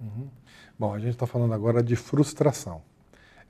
Uhum. Bom, a gente está falando agora de frustração.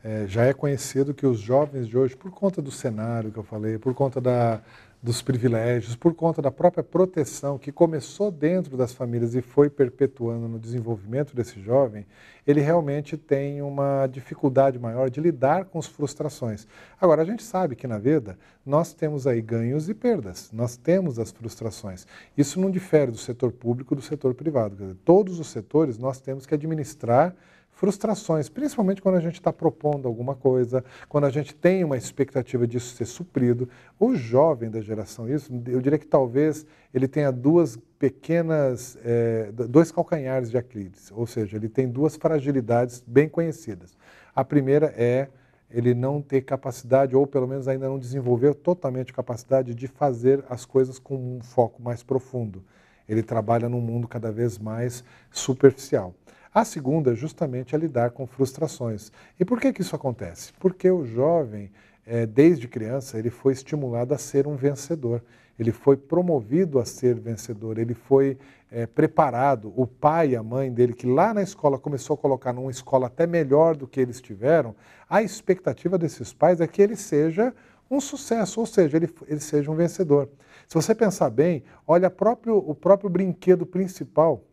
É, já é conhecido que os jovens de hoje, por conta do cenário que eu falei, por conta da, dos privilégios, por conta da própria proteção que começou dentro das famílias e foi perpetuando no desenvolvimento desse jovem, ele realmente tem uma dificuldade maior de lidar com as frustrações. Agora, a gente sabe que na vida nós temos aí ganhos e perdas, nós temos as frustrações. Isso não difere do setor público do setor privado. Dizer, todos os setores nós temos que administrar frustrações, principalmente quando a gente está propondo alguma coisa, quando a gente tem uma expectativa disso ser suprido. O jovem da geração, isso, eu diria que talvez ele tenha duas pequenas, é, dois calcanhares de Aquiles, ou seja, ele tem duas fragilidades bem conhecidas. A primeira é ele não ter capacidade, ou pelo menos ainda não desenvolveu totalmente capacidade de fazer as coisas com um foco mais profundo. Ele trabalha num mundo cada vez mais superficial. A segunda, é justamente, é lidar com frustrações. E por que, que isso acontece? Porque o jovem, é, desde criança, ele foi estimulado a ser um vencedor. Ele foi promovido a ser vencedor, ele foi é, preparado. O pai e a mãe dele, que lá na escola começou a colocar numa escola até melhor do que eles tiveram, a expectativa desses pais é que ele seja um sucesso, ou seja, ele, ele seja um vencedor. Se você pensar bem, olha próprio, o próprio brinquedo principal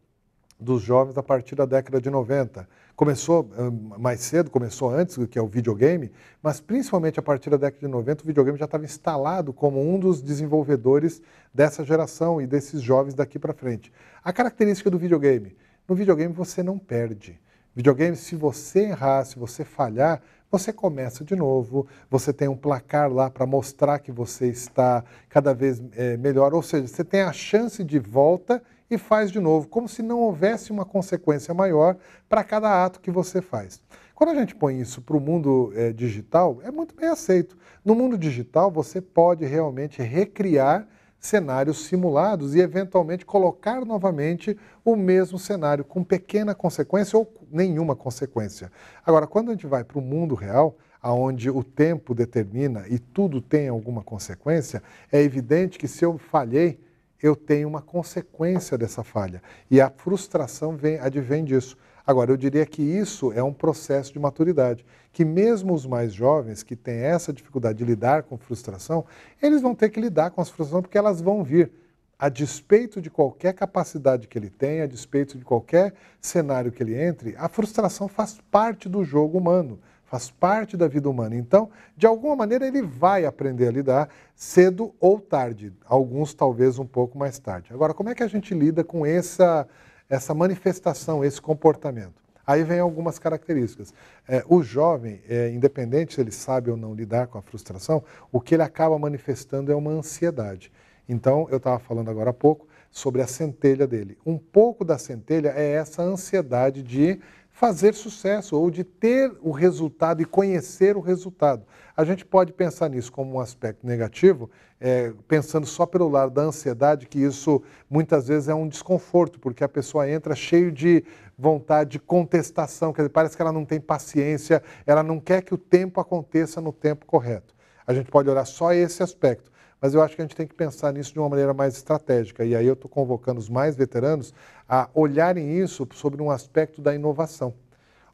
dos jovens a partir da década de 90. Começou eh, mais cedo, começou antes do que é o videogame, mas principalmente a partir da década de 90 o videogame já estava instalado como um dos desenvolvedores dessa geração e desses jovens daqui para frente. A característica do videogame, no videogame você não perde. Videogame, se você errar, se você falhar, você começa de novo, você tem um placar lá para mostrar que você está cada vez é, melhor, ou seja, você tem a chance de volta e faz de novo, como se não houvesse uma consequência maior para cada ato que você faz. Quando a gente põe isso para o mundo é, digital, é muito bem aceito. No mundo digital, você pode realmente recriar cenários simulados e eventualmente colocar novamente o mesmo cenário com pequena consequência ou nenhuma consequência. Agora, quando a gente vai para o mundo real, aonde o tempo determina e tudo tem alguma consequência, é evidente que se eu falhei, eu tenho uma consequência dessa falha. E a frustração vem, advém disso. Agora, eu diria que isso é um processo de maturidade, que mesmo os mais jovens que têm essa dificuldade de lidar com frustração, eles vão ter que lidar com as frustrações porque elas vão vir a despeito de qualquer capacidade que ele tenha, a despeito de qualquer cenário que ele entre, a frustração faz parte do jogo humano faz parte da vida humana. Então, de alguma maneira, ele vai aprender a lidar cedo ou tarde, alguns talvez um pouco mais tarde. Agora, como é que a gente lida com essa, essa manifestação, esse comportamento? Aí vem algumas características. É, o jovem, é, independente se ele sabe ou não lidar com a frustração, o que ele acaba manifestando é uma ansiedade. Então, eu estava falando agora há pouco sobre a centelha dele. Um pouco da centelha é essa ansiedade de fazer sucesso ou de ter o resultado e conhecer o resultado. A gente pode pensar nisso como um aspecto negativo, é, pensando só pelo lado da ansiedade, que isso muitas vezes é um desconforto, porque a pessoa entra cheio de vontade de contestação, quer dizer, parece que ela não tem paciência, ela não quer que o tempo aconteça no tempo correto. A gente pode olhar só esse aspecto mas eu acho que a gente tem que pensar nisso de uma maneira mais estratégica. E aí eu estou convocando os mais veteranos a olharem isso sobre um aspecto da inovação.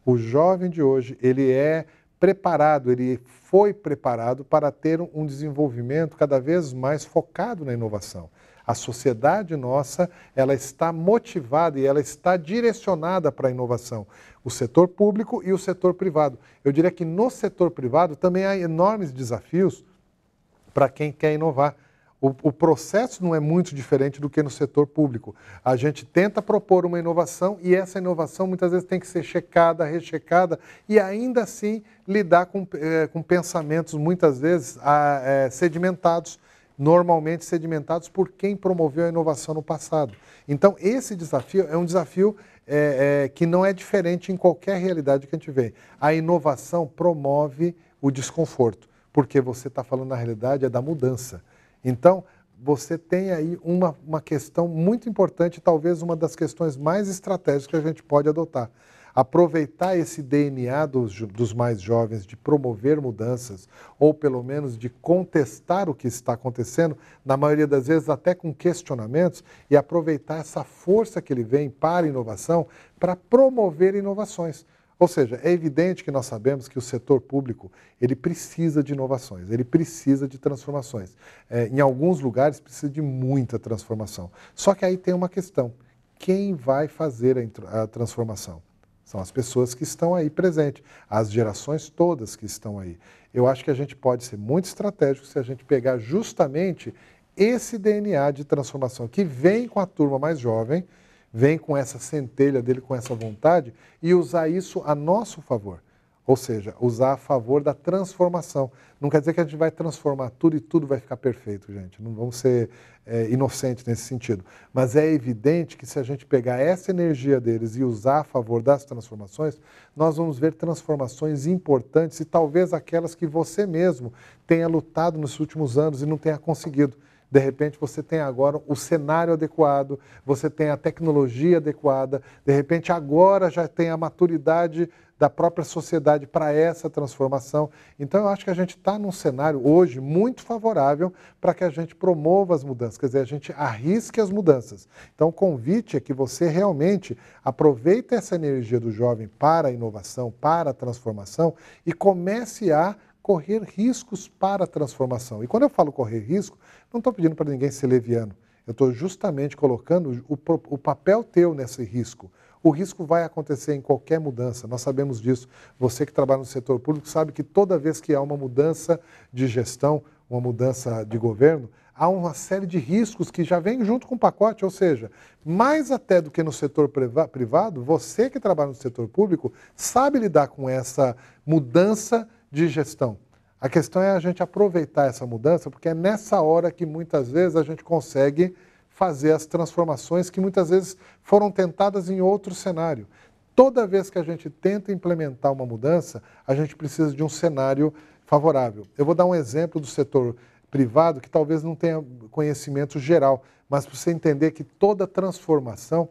O jovem de hoje, ele é preparado, ele foi preparado para ter um desenvolvimento cada vez mais focado na inovação. A sociedade nossa, ela está motivada e ela está direcionada para a inovação, o setor público e o setor privado. Eu diria que no setor privado também há enormes desafios para quem quer inovar. O, o, processo não é muito diferente do que no setor público. A gente tenta propor uma inovação e essa inovação muitas vezes tem que ser checada, rechecada e ainda assim lidar com, é, com pensamentos muitas vezes a, ah, é, eh, sedimentados, normalmente sedimentados por quem promoveu a inovação no passado. Então, esse desafio é um desafio é, que não é diferente em qualquer realidade que a gente vê. A inovação promove o desconforto porque você está falando na realidade é da mudança. Então, você tem aí uma, uma questão muito importante, talvez uma das questões mais estratégicas que a gente pode adotar. Aproveitar esse DNA dos, dos mais jovens de promover mudanças, ou pelo menos de contestar o que está acontecendo, na maioria das vezes até com questionamentos, e aproveitar essa força que ele vem para a inovação para promover inovações. Ou seja, é evidente que nós sabemos que o setor público ele precisa de inovações, ele precisa de transformações. É, em alguns lugares precisa de muita transformação. Só que aí tem uma questão: quem vai fazer a, a transformação? São as pessoas que estão aí presentes, as gerações todas que estão aí. Eu acho que a gente pode ser muito estratégico se a gente pegar justamente esse DNA de transformação que vem com a turma mais jovem vem com essa centelha dele, com essa vontade, e usar isso a nosso favor. Ou seja, usar a favor da transformação. Não quer dizer que a gente vai transformar tudo e tudo vai ficar perfeito, gente. Não vamos ser é, inocentes nesse sentido. Mas é evidente que se a gente pegar essa energia deles e usar a favor das transformações, nós vamos ver transformações importantes e talvez aquelas que você mesmo tenha lutado nos últimos anos e não tenha conseguido. De repente você tem agora o cenário adequado, você tem a tecnologia adequada, de repente agora já tem a maturidade da própria sociedade para essa transformação. Então, eu acho que a gente está num cenário hoje muito favorável para que a gente promova as mudanças, quer dizer, a gente arrisque as mudanças. Então, o convite é que você realmente aproveite essa energia do jovem para a inovação, para a transformação e comece a correr riscos para a transformação. E quando eu falo correr risco, não estou pedindo para ninguém ser leviano. Eu estou justamente colocando o, o, papel teu nesse risco. O risco vai acontecer em qualquer mudança, nós sabemos disso. Você que trabalha no setor público sabe que toda vez que há uma mudança de gestão, uma mudança de governo, há uma série de riscos que já vem junto com o pacote, ou seja, mais até do que no setor privado, você que trabalha no setor público sabe lidar com essa mudança de gestão. A questão é a gente aproveitar essa mudança, porque é nessa hora que muitas vezes a gente consegue fazer as transformações que muitas vezes foram tentadas em outro cenário. Toda vez que a gente tenta implementar uma mudança, a gente precisa de um cenário favorável. Eu vou dar um exemplo do setor privado que talvez não tenha conhecimento geral, mas para você entender que toda transformação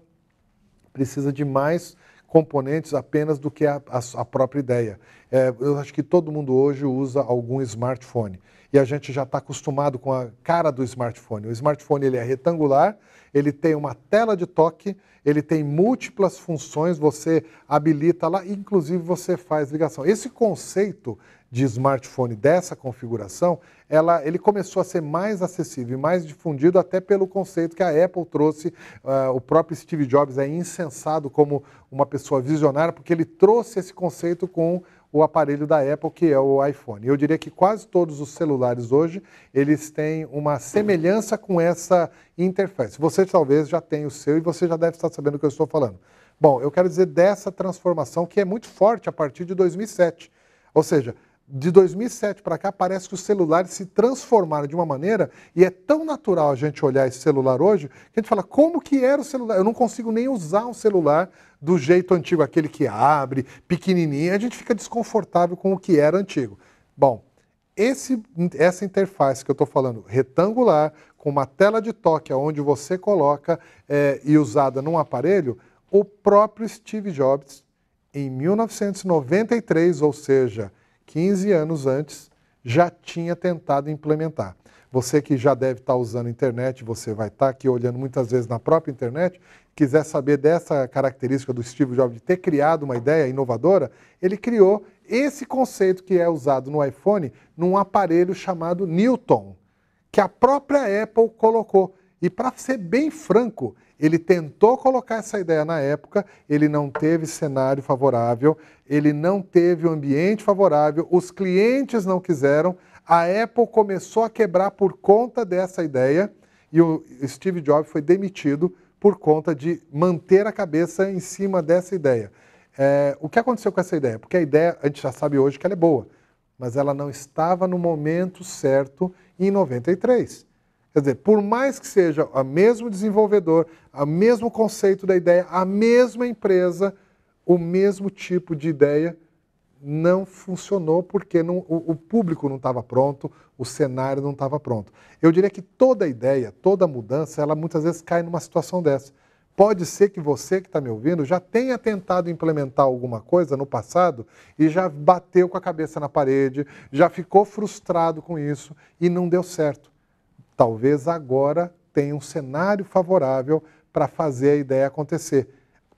precisa de mais componentes apenas do que a, a, a própria ideia. É, eu acho que todo mundo hoje usa algum smartphone e a gente já está acostumado com a cara do smartphone. O smartphone ele é retangular, ele tem uma tela de toque, ele tem múltiplas funções, você habilita lá, inclusive você faz ligação. Esse conceito de smartphone dessa configuração ela, ele começou a ser mais acessível e mais difundido até pelo conceito que a Apple trouxe. Uh, o próprio Steve Jobs é insensado como uma pessoa visionária, porque ele trouxe esse conceito com o aparelho da Apple, que é o iPhone. Eu diria que quase todos os celulares hoje, eles têm uma semelhança com essa interface. Você talvez já tenha o seu e você já deve estar sabendo do que eu estou falando. Bom, eu quero dizer dessa transformação que é muito forte a partir de 2007. Ou seja, de 2007 para cá, parece que os celulares se transformaram de uma maneira, e é tão natural a gente olhar esse celular hoje, que a gente fala, como que era o celular? Eu não consigo nem usar um celular do jeito antigo, aquele que abre, pequenininho, a gente fica desconfortável com o que era antigo. Bom, esse, essa interface que eu estou falando, retangular, com uma tela de toque onde você coloca é, e usada num aparelho, o próprio Steve Jobs, em 1993, ou seja, 15 anos antes, já tinha tentado implementar. Você que já deve estar tá usando a internet, você vai estar tá aqui olhando muitas vezes na própria internet, quiser saber dessa característica do Steve Jobs de ter criado uma ideia inovadora, ele criou esse conceito que é usado no iPhone num aparelho chamado Newton, que a própria Apple colocou. E para ser bem franco, ele tentou colocar essa ideia na época, ele não teve cenário favorável, ele não teve um ambiente favorável, os clientes não quiseram, a Apple começou a quebrar por conta dessa ideia e o Steve Jobs foi demitido por conta de manter a cabeça em cima dessa ideia. É, o que aconteceu com essa ideia? Porque a ideia, a gente já sabe hoje que ela é boa, mas ela não estava no momento certo em 93. Quer dizer, por mais que seja o mesmo desenvolvedor, o mesmo conceito da ideia, a mesma empresa, o mesmo tipo de ideia, não funcionou porque não, o, o público não estava pronto, o cenário não estava pronto. Eu diria que toda ideia, toda mudança, ela muitas vezes cai numa situação dessa. Pode ser que você que está me ouvindo já tenha tentado implementar alguma coisa no passado e já bateu com a cabeça na parede, já ficou frustrado com isso e não deu certo. Talvez agora tenha um cenário favorável para fazer a ideia acontecer.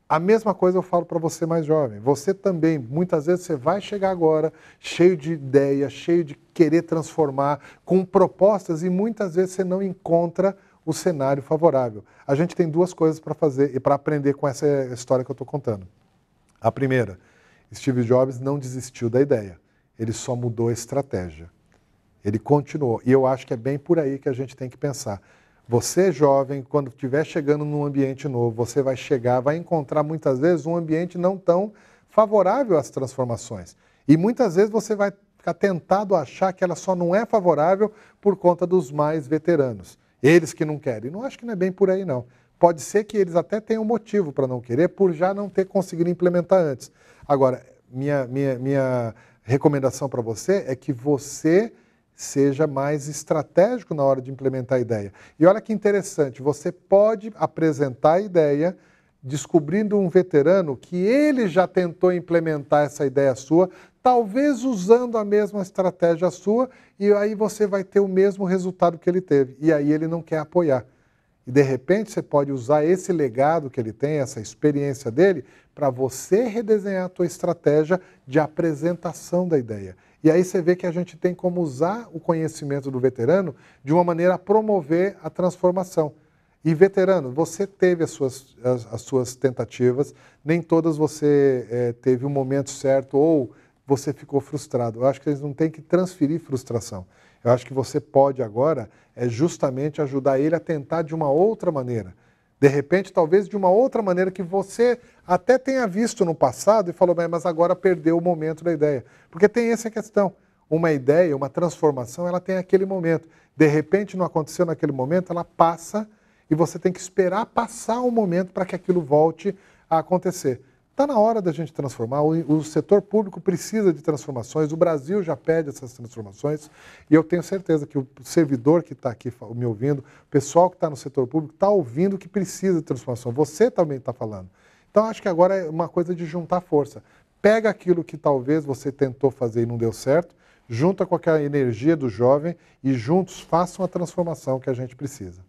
A mesma coisa eu falo para você mais jovem. Você também, muitas vezes, você vai chegar agora cheio de ideia, cheio de querer transformar, com propostas e muitas vezes você não encontra o cenário favorável. A gente tem duas coisas para fazer e para aprender com essa história que eu estou contando. A primeira, Steve Jobs não desistiu da ideia, ele só mudou a estratégia. Ele continuou. E eu acho que é bem por aí que a gente tem que pensar. Você, jovem, quando estiver chegando num ambiente novo, você vai chegar, vai encontrar muitas vezes um ambiente não tão favorável às transformações. E muitas vezes você vai ficar tentado a achar que ela só não é favorável por conta dos mais veteranos. Eles que não querem. Não acho que não é bem por aí, não. Pode ser que eles até tenham motivo para não querer, por já não ter conseguido implementar antes. Agora, minha, minha, minha recomendação para você é que você seja mais estratégico na hora de implementar a ideia. E olha que interessante, você pode apresentar a ideia descobrindo um veterano que ele já tentou implementar essa ideia sua, talvez usando a mesma estratégia sua, e aí você vai ter o mesmo resultado que ele teve. E aí ele não quer apoiar. E de repente você pode usar esse legado que ele tem, essa experiência dele, para você redesenhar a sua estratégia de apresentação da ideia. E aí você vê que a gente tem como usar o conhecimento do veterano de uma maneira a promover a transformação. E veterano, você teve as suas, as, as suas tentativas, nem todas você é, teve o um momento certo ou você ficou frustrado. Eu acho que eles não têm que transferir frustração. Eu acho que você pode agora é justamente ajudar ele a tentar de uma outra maneira. De repente, talvez de uma outra maneira que você até tenha visto no passado e falou, mas agora perdeu o momento da ideia. Porque tem essa questão. Uma ideia, uma transformação, ela tem aquele momento. De repente, não aconteceu naquele momento, ela passa e você tem que esperar passar o um momento para que aquilo volte a acontecer. Está na hora da gente transformar, o, o, setor público precisa de transformações, o Brasil já pede essas transformações e eu tenho certeza que o servidor que está aqui me ouvindo, o pessoal que está no setor público está ouvindo que precisa de transformação, você também está falando. Então acho que agora é uma coisa de juntar força. Pega aquilo que talvez você tentou fazer e não deu certo, junta com aquela energia do jovem e juntos façam a transformação que a gente precisa.